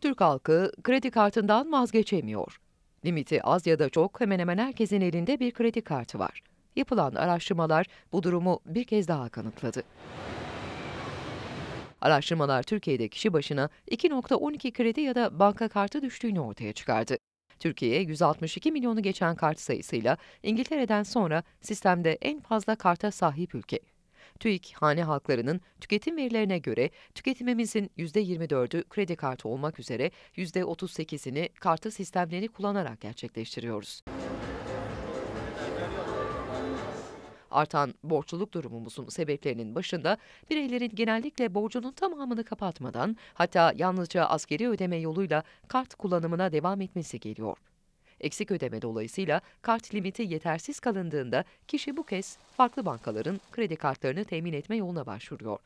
Türk halkı kredi kartından vazgeçemiyor. Limiti az ya da çok hemen hemen herkesin elinde bir kredi kartı var. Yapılan araştırmalar bu durumu bir kez daha kanıtladı. Araştırmalar Türkiye'de kişi başına 2.12 kredi ya da banka kartı düştüğünü ortaya çıkardı. Türkiye 162 milyonu geçen kart sayısıyla İngiltere'den sonra sistemde en fazla karta sahip ülke. TÜİK, hane halklarının tüketim verilerine göre tüketimimizin %24'ü kredi kartı olmak üzere %38'ini kartı sistemlerini kullanarak gerçekleştiriyoruz. Artan borçluluk durumumuzun sebeplerinin başında bireylerin genellikle borcunun tamamını kapatmadan hatta yalnızca askeri ödeme yoluyla kart kullanımına devam etmesi geliyor. Eksik ödeme dolayısıyla kart limiti yetersiz kalındığında kişi bu kez farklı bankaların kredi kartlarını temin etme yoluna başvuruyor.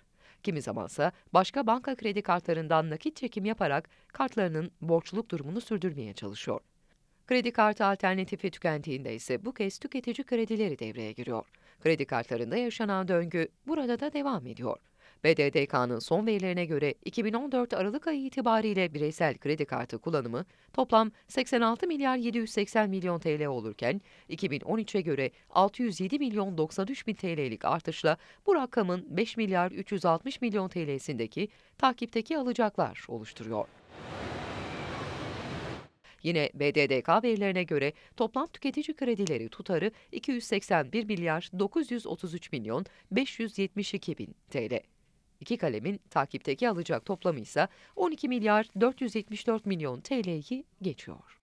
Kimi zamansa başka banka kredi kartlarından nakit çekim yaparak kartlarının borçluluk durumunu sürdürmeye çalışıyor. Kredi kartı alternatifi tükendiğinde ise bu kez tüketici kredileri devreye giriyor. Kredi kartlarında yaşanan döngü burada da devam ediyor. BDDK'nın son verilerine göre 2014 Aralık ayı itibariyle bireysel kredi kartı kullanımı toplam 86 milyar 780 milyon TL olurken 2013'e göre 607 milyon 93 bin TL'lik artışla bu rakamın 5 milyar 360 milyon TL'sindeki takipteki alacaklar oluşturuyor. Yine BDDK verilerine göre toplam tüketici kredileri tutarı 281 milyar 933 milyon 572 bin TL. İki kalemin takipteki alacak toplamı ise 12 milyar 474 milyon TL'yi geçiyor.